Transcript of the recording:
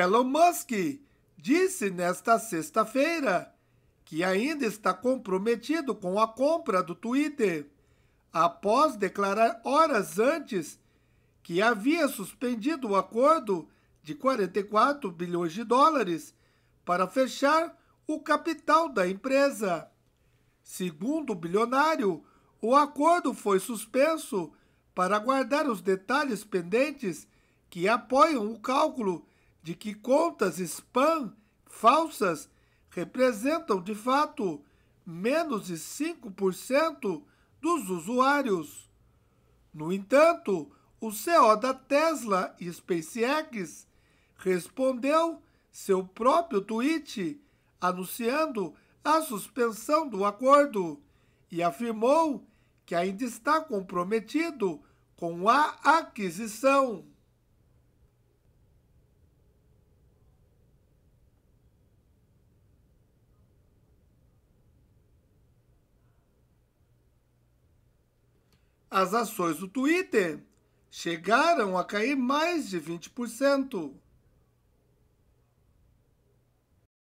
Elon Musk disse nesta sexta-feira que ainda está comprometido com a compra do Twitter, após declarar horas antes que havia suspendido o acordo de 44 bilhões de dólares para fechar o capital da empresa. Segundo o bilionário, o acordo foi suspenso para guardar os detalhes pendentes que apoiam o cálculo de que contas spam falsas representam de fato menos de 5% dos usuários. No entanto, o CEO da Tesla e SpaceX respondeu seu próprio tweet anunciando a suspensão do acordo e afirmou que ainda está comprometido com a aquisição. As ações do Twitter chegaram a cair mais de 20%.